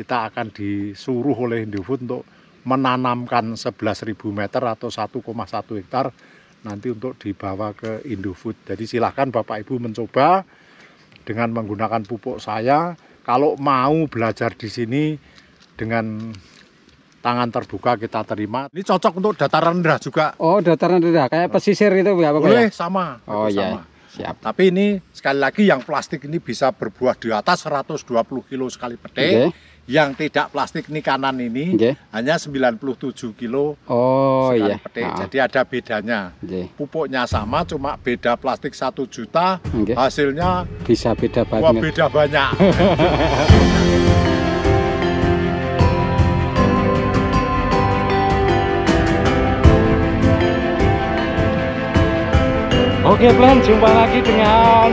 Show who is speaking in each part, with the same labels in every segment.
Speaker 1: kita akan disuruh oleh Indofood untuk menanamkan 11.000 meter atau 1,1 hektar nanti untuk dibawa ke Indofood. Jadi silahkan Bapak Ibu mencoba dengan menggunakan pupuk saya. Kalau mau belajar di sini dengan tangan terbuka kita terima. Ini cocok untuk dataran
Speaker 2: rendah juga. Oh, dataran rendah kayak pesisir itu ya Bapak? Ya? Boleh, ya? sama. Oh, iya. Sama.
Speaker 1: Siap. Tapi ini sekali lagi yang plastik ini bisa berbuah di atas 120 kilo sekali petik. Okay. Yang tidak plastik ini kanan ini okay. hanya 97 kilo
Speaker 2: oh, sekali iya. petik.
Speaker 1: Jadi ada bedanya. Okay. Pupuknya sama cuma beda plastik satu juta.
Speaker 2: Okay. Hasilnya bisa beda banyak. Wah, beda banyak. Oke plan, jumpa lagi dengan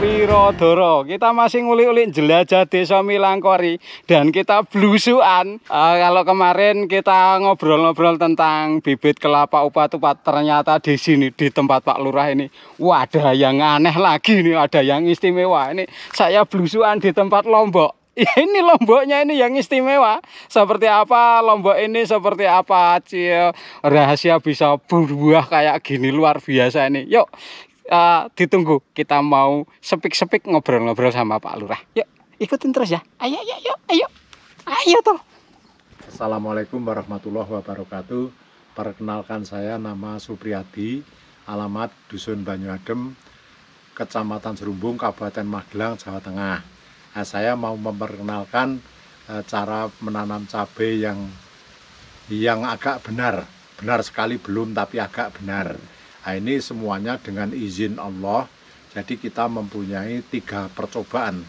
Speaker 2: Rodoro. Kita masih ngulik-ulik jelajah desa Milangkori dan kita blusuan. Uh, eh, kalau kemarin kita ngobrol-ngobrol tentang bibit kelapa upat-upat, ternyata di sini di tempat Pak Lurah ini, wadah yang aneh lagi nih, ada yang istimewa. Ini saya blusuan di tempat Lombok ya ini lomboknya ini yang istimewa seperti apa lombok ini seperti apa cil rahasia bisa berbuah kayak gini luar biasa ini yuk uh, ditunggu kita mau sepik-sepik ngobrol-ngobrol sama Pak Lurah yuk ikutin terus ya ayo ayo ayo ayo ayo toh Assalamualaikum warahmatullah wabarakatuh perkenalkan
Speaker 1: saya nama Supriyadi alamat Dusun Banyu Kecamatan Serumbung, Kabupaten Magelang, Jawa Tengah nah, saya mau memperkenalkan uh, cara menanam cabai yang yang agak benar benar sekali belum tapi agak benar nah, ini semuanya dengan izin Allah jadi kita mempunyai tiga percobaan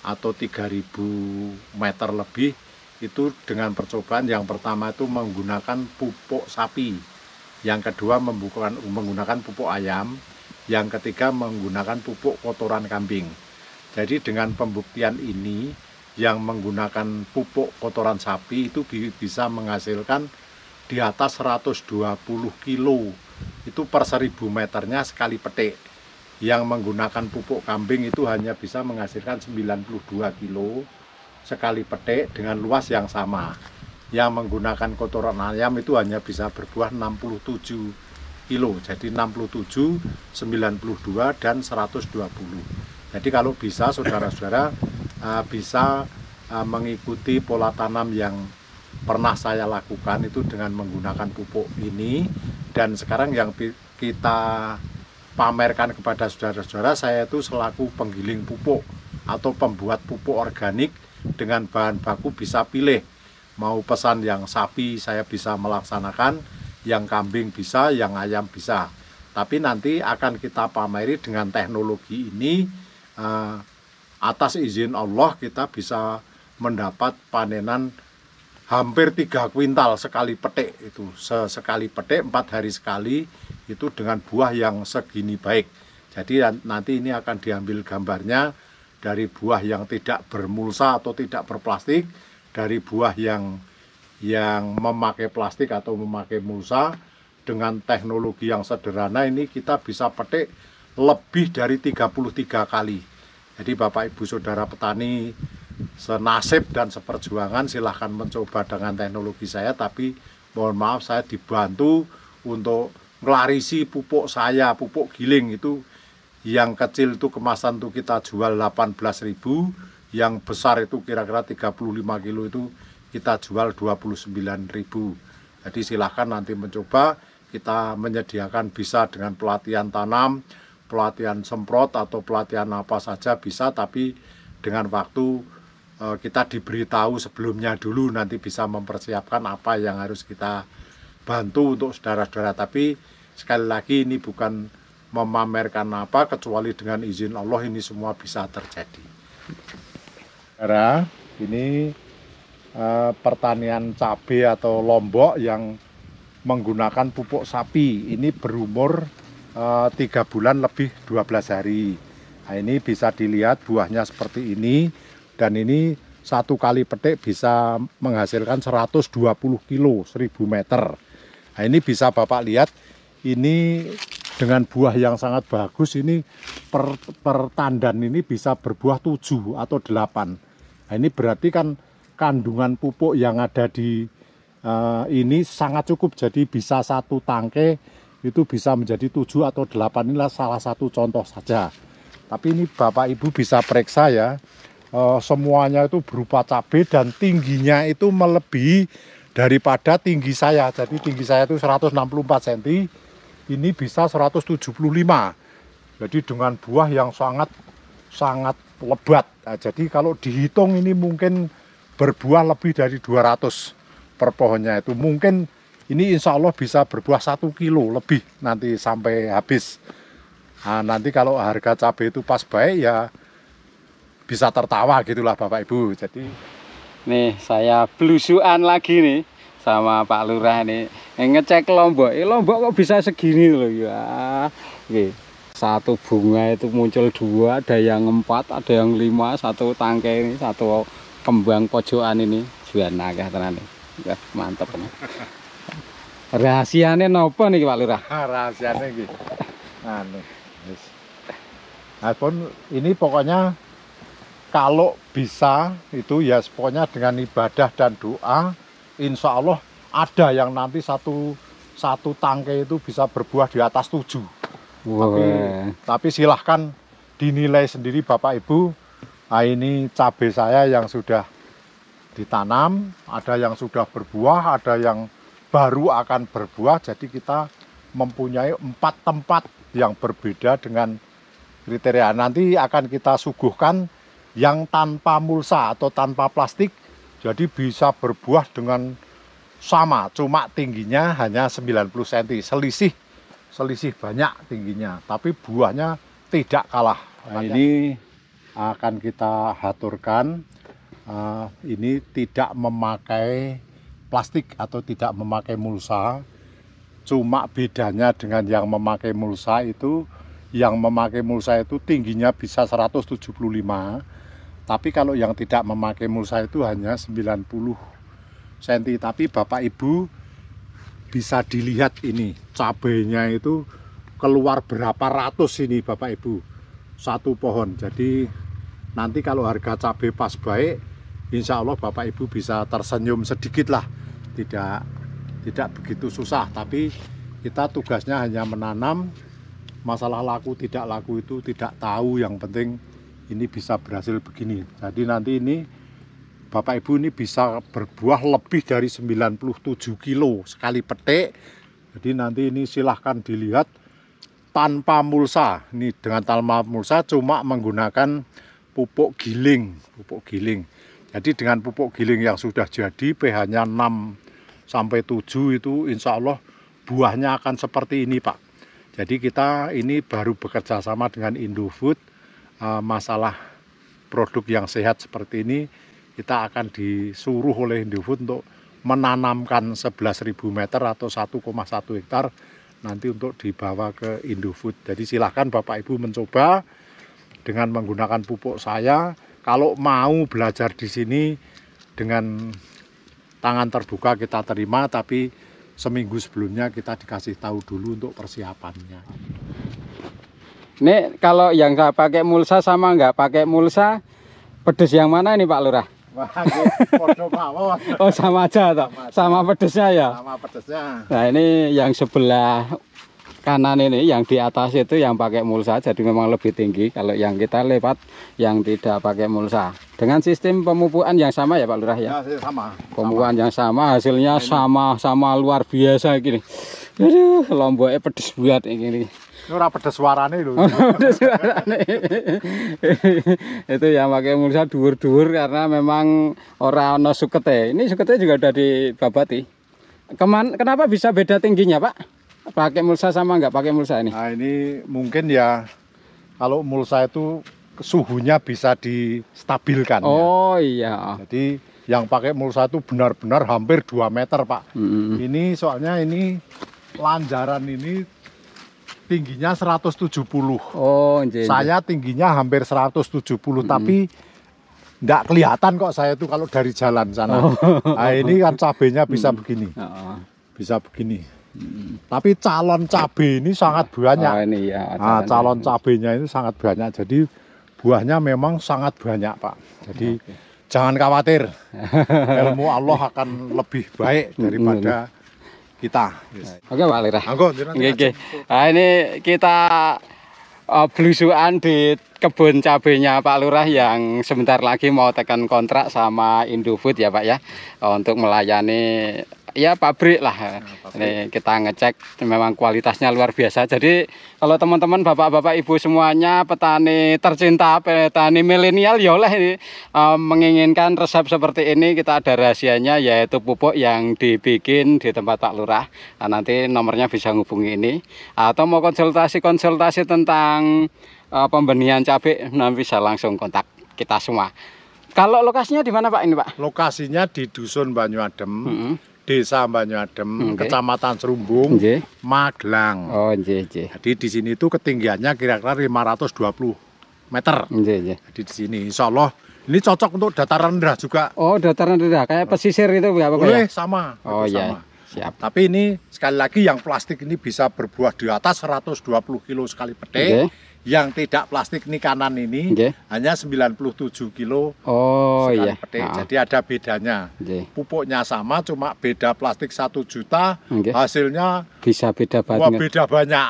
Speaker 1: atau 3000 meter lebih itu dengan percobaan yang pertama itu menggunakan pupuk sapi yang kedua menggunakan pupuk ayam yang ketiga menggunakan pupuk kotoran kambing jadi dengan pembuktian ini yang menggunakan pupuk kotoran sapi itu bisa menghasilkan di atas 120 kilo itu per seribu meternya sekali petik yang menggunakan pupuk kambing itu hanya bisa menghasilkan 92 kilo sekali petik dengan luas yang sama yang menggunakan kotoran ayam itu hanya bisa berbuah 67 kilo jadi 67 92 dan 120 jadi kalau bisa saudara-saudara eh, bisa eh, mengikuti pola tanam yang pernah saya lakukan itu dengan menggunakan pupuk ini dan sekarang yang kita pamerkan kepada saudara-saudara saya itu selaku penggiling pupuk atau pembuat pupuk organik dengan bahan baku bisa pilih mau pesan yang sapi saya bisa melaksanakan yang kambing bisa yang ayam bisa tapi nanti akan kita pameri dengan teknologi ini Eh, atas izin Allah kita bisa mendapat panenan hampir tiga kuintal sekali petik itu sekali petik empat hari sekali itu dengan buah yang segini baik jadi ya, nanti ini akan diambil gambarnya dari buah yang tidak bermulsa atau tidak berplastik dari buah yang yang memakai plastik atau memakai mulsa dengan teknologi yang sederhana ini kita bisa petik lebih dari 33 kali. Jadi Bapak Ibu Saudara petani senasib dan seperjuangan silahkan mencoba dengan teknologi saya tapi mohon maaf saya dibantu untuk ngelarisi pupuk saya, pupuk giling itu yang kecil itu kemasan itu kita jual 18.000 yang besar itu kira-kira 35 kilo itu kita jual 29.000 jadi silahkan nanti mencoba kita menyediakan bisa dengan pelatihan tanam pelatihan semprot atau pelatihan apa saja bisa tapi dengan waktu eh, kita diberitahu sebelumnya dulu nanti bisa mempersiapkan apa yang harus kita bantu untuk saudara-saudara tapi sekali lagi ini bukan memamerkan apa kecuali dengan izin Allah ini semua bisa terjadi saudara ini eh, pertanian cabai atau lombok yang menggunakan pupuk sapi ini berumur Eh, tiga bulan lebih 12 hari nah, ini bisa dilihat buahnya seperti ini dan ini satu kali petik bisa menghasilkan 120 kilo 1000 meter nah, ini bisa Bapak lihat ini dengan buah yang sangat bagus ini per, per tandan ini bisa berbuah 7 atau 8 nah, ini berarti kan kandungan pupuk yang ada di uh, ini sangat cukup jadi bisa satu tangke itu bisa menjadi 7 atau 8 inilah salah satu contoh saja tapi ini Bapak Ibu bisa periksa ya e, semuanya itu berupa cabai dan tingginya itu melebihi daripada tinggi saya jadi tinggi saya itu 164 cm ini bisa 175 jadi dengan buah yang sangat sangat lebat nah, jadi kalau dihitung ini mungkin berbuah lebih dari 200 per pohonnya itu mungkin ini insya Allah bisa berbuah satu kilo lebih nanti sampai habis nah, nanti kalau harga cabai itu pas baik ya bisa tertawa gitulah Bapak Ibu jadi
Speaker 2: nih saya belusuan lagi nih sama Pak Lurah nih ngecek lombok eh, lombok kok bisa segini loh ya Oke. satu bunga itu muncul dua ada yang empat ada yang lima satu tangkai ini satu kembang pojokan ini juga naga tenan nih mantap nih Rahasianya nopo nih Pak Lurah?
Speaker 1: Ah, Rahasianya ini Anu. yes. Nah, ini pokoknya kalau bisa itu ya pokoknya dengan ibadah dan doa insya Allah ada yang nanti satu satu tangke itu bisa berbuah di atas tujuh. Tapi, tapi silahkan dinilai sendiri Bapak Ibu. Nah, ini cabai saya yang sudah ditanam, ada yang sudah berbuah, ada yang baru akan berbuah. Jadi kita mempunyai empat tempat yang berbeda dengan kriteria. Nanti akan kita suguhkan yang tanpa mulsa atau tanpa plastik. Jadi bisa berbuah dengan sama, cuma tingginya hanya 90 cm, selisih selisih banyak tingginya, tapi buahnya tidak kalah. Nah, ini akan kita haturkan Uh, ini tidak memakai plastik atau tidak memakai mulsa. Cuma bedanya dengan yang memakai mulsa itu, yang memakai mulsa itu tingginya bisa 175, tapi kalau yang tidak memakai mulsa itu hanya 90 cm. Tapi Bapak Ibu bisa dilihat ini, cabenya itu keluar berapa ratus ini Bapak Ibu. Satu pohon, jadi nanti kalau harga cabai pas baik, insya Allah Bapak Ibu bisa tersenyum sedikit lah tidak tidak begitu susah tapi kita tugasnya hanya menanam masalah laku tidak laku itu tidak tahu yang penting ini bisa berhasil begini jadi nanti ini Bapak Ibu ini bisa berbuah lebih dari 97 kilo sekali petik jadi nanti ini silahkan dilihat tanpa mulsa ini dengan tanpa mulsa cuma menggunakan pupuk giling pupuk giling jadi dengan pupuk giling yang sudah jadi pH nya 6 sampai tujuh itu insya Allah buahnya akan seperti ini Pak. Jadi kita ini baru bekerja sama dengan Indofood eh, masalah produk yang sehat seperti ini kita akan disuruh oleh Indofood untuk menanamkan 11.000 meter atau 1,1 hektar nanti untuk dibawa ke Indofood. Jadi silahkan Bapak Ibu mencoba dengan menggunakan pupuk saya. Kalau mau belajar di sini dengan tangan terbuka kita terima, tapi seminggu sebelumnya kita
Speaker 2: dikasih tahu dulu untuk persiapannya. Ini kalau yang nggak pakai mulsa sama nggak pakai mulsa, pedes yang mana ini Pak Lurah? oh sama aja toh, sama pedesnya ya. Sama pedesnya. Nah ini yang sebelah kanan ini yang di atas itu yang pakai mulsa jadi memang lebih tinggi kalau yang kita lewat yang tidak pakai mulsa dengan sistem pemupuan yang sama ya Pak Lurah ya, ya sama pemupuan yang sama hasilnya sama-sama luar biasa gini aduh lomboknya pedes buat ini ora pedes suarane lho. pedes suarane. itu yang pakai mulsa dhuwur-dhuwur karena memang ora ana sukete. Ini sukete juga udah dibabati. Keman, kenapa bisa beda tingginya, Pak? pakai mulsa sama nggak pakai mulsa ini? Nah ini mungkin ya kalau mulsa
Speaker 1: itu suhunya bisa distabilkan. Ya. Oh ya. iya. Jadi yang pakai mulsa itu benar-benar hampir 2 meter pak. -hmm. Ini soalnya ini lanjaran ini tingginya 170. Oh, jadi. Saya tingginya hampir 170 hmm. tapi tidak kelihatan kok saya itu kalau dari jalan sana. Oh. Nah, ini kan cabenya bisa hmm. begini. Bisa begini. Tapi calon cabai ini sangat banyak. Oh, ini ya, calon, nah, calon cabainya ini sangat banyak. Jadi buahnya memang sangat banyak, Pak. Jadi okay. jangan khawatir. Ilmu Allah akan lebih baik daripada kita. Yes.
Speaker 2: Oke, okay, Pak Lira. Anggo, okay, okay. Nah, ini kita uh, eh, belusuan di kebun cabenya Pak Lurah yang sebentar lagi mau tekan kontrak sama Indofood ya Pak ya untuk melayani ya pabrik lah. Nah, pabrik. Ini kita ngecek memang kualitasnya luar biasa. Jadi kalau teman-teman bapak-bapak ibu semuanya petani tercinta, petani milenial ya oleh um, menginginkan resep seperti ini kita ada rahasianya yaitu pupuk yang dibikin di tempat Pak Lurah. Nah, nanti nomornya bisa hubungi ini atau mau konsultasi-konsultasi tentang uh, pembenihan cabai nanti bisa langsung kontak kita semua. Kalau lokasinya di mana Pak ini Pak? Lokasinya
Speaker 1: di Dusun Banyu Mm -hmm Desa Banyuadem, okay. Kecamatan Serumbung, okay. Magelang. Oh, nggih, nggih. Jadi di sini itu ketinggiannya kira-kira 520 meter. Nggih, nggih. Jadi di sini insya Allah ini cocok untuk dataran rendah juga.
Speaker 2: Oh, dataran rendah kayak pesisir itu ya, Boleh, sama. Oh, iya.
Speaker 1: Siap. Tapi ini sekali lagi yang plastik ini bisa berbuah di atas 120 kilo sekali petik. Okay yang tidak plastik ini kanan ini okay. hanya 97 kilo
Speaker 2: oh, iya. petik. Nah.
Speaker 1: Jadi ada bedanya. Okay. Pupuknya sama cuma beda plastik satu juta okay. hasilnya
Speaker 2: bisa beda banget. Wah, beda banyak.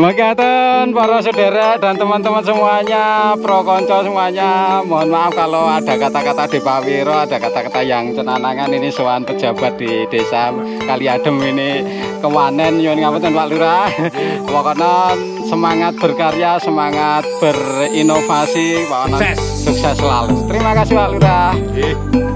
Speaker 2: Makatan para saudara dan teman-teman semuanya, pro konco semuanya, mohon maaf kalau ada kata-kata di Pawiro, ada kata-kata yang cenanangan ini soal pejabat di desa Kaliadem ini kemanen yon ngapunten Pak Lurah. Wakonan semangat berkarya, semangat berinovasi, Wakonan sukses. selalu. Terima kasih Pak Lurah.